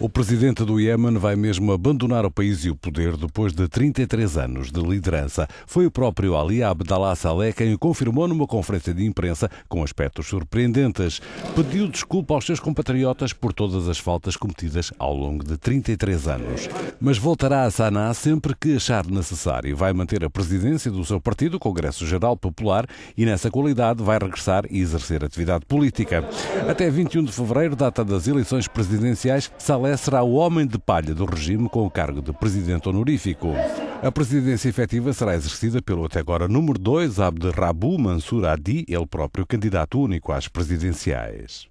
O presidente do Iémen vai mesmo abandonar o país e o poder depois de 33 anos de liderança. Foi o próprio Ali Abdallah Saleh quem o confirmou numa conferência de imprensa com aspectos surpreendentes. Pediu desculpa aos seus compatriotas por todas as faltas cometidas ao longo de 33 anos. Mas voltará a Sanaa sempre que achar necessário. Vai manter a presidência do seu partido, o Congresso Geral Popular, e nessa qualidade vai regressar e exercer atividade política. Até 21 de fevereiro, data das eleições presidenciais, Saleh será o homem de palha do regime com o cargo de presidente honorífico. A presidência efetiva será exercida pelo até agora número 2, Abderrabou Mansur Adi, ele próprio candidato único às presidenciais.